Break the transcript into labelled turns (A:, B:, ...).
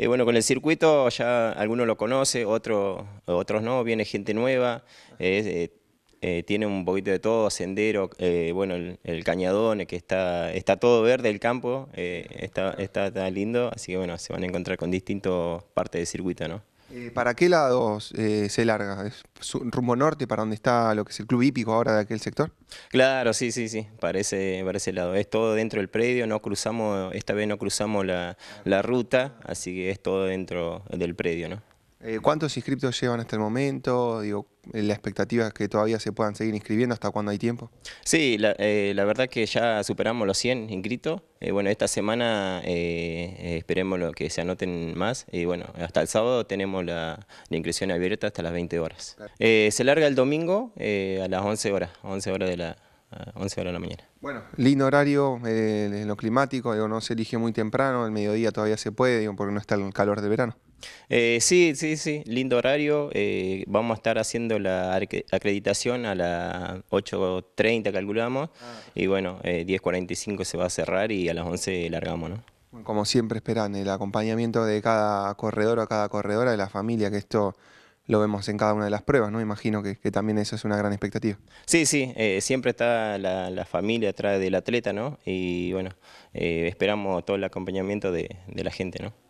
A: Eh, bueno, con el circuito ya algunos lo conoce, otro, otros no, viene gente nueva, eh, eh, tiene un poquito de todo, sendero, bueno, el, el, cañadón, que está, está todo verde, el campo, está, está, lindo, así que bueno, se van a encontrar con distintas partes del circuito, ¿no? Eh, ¿Para qué lado
B: eh, se larga? ¿Es rumbo norte para donde está lo que es el club hípico ahora de aquel sector?
A: Claro, sí, sí, sí, parece ese, lado. Es todo dentro del predio, no cruzamos, esta vez no cruzamos la ruta, así que es todo dentro del predio, ¿no?
B: Eh, ¿Cuántos inscriptos llevan hasta el momento? Digo, eh, la expectativa es que todavía se puedan seguir inscribiendo hasta cuándo hay tiempo.
A: Sí, la, eh, la verdad que ya superamos los 100 inscritos. Eh, bueno, esta semana esperemos que se anoten más. Y bueno, hasta el sábado tenemos la, inscripción abierta hasta las 20 horas. se larga el domingo a las 11 horas, 11 horas de la, 11 horas de la mañana. Bueno, lindo
B: horario eh, en lo climático, digo, no se elige muy temprano, el mediodía todavía se puede, digo, porque no está
A: el calor del verano. Eh, sí, sí, sí, lindo horario. Eh, vamos a estar haciendo la acreditación a las 8.30 calculamos ah. y bueno, 10.45 se va a cerrar y a las 11 largamos, ¿no?
B: como siempre esperan el acompañamiento de cada corredor o cada corredora, de la familia, que esto lo vemos en cada una de las pruebas, ¿no? Imagino que, también eso es una gran expectativa.
A: Sí, sí, eh, siempre está la, la, familia atrás del atleta, ¿no? Y bueno, eh, esperamos todo el acompañamiento de la gente, ¿no?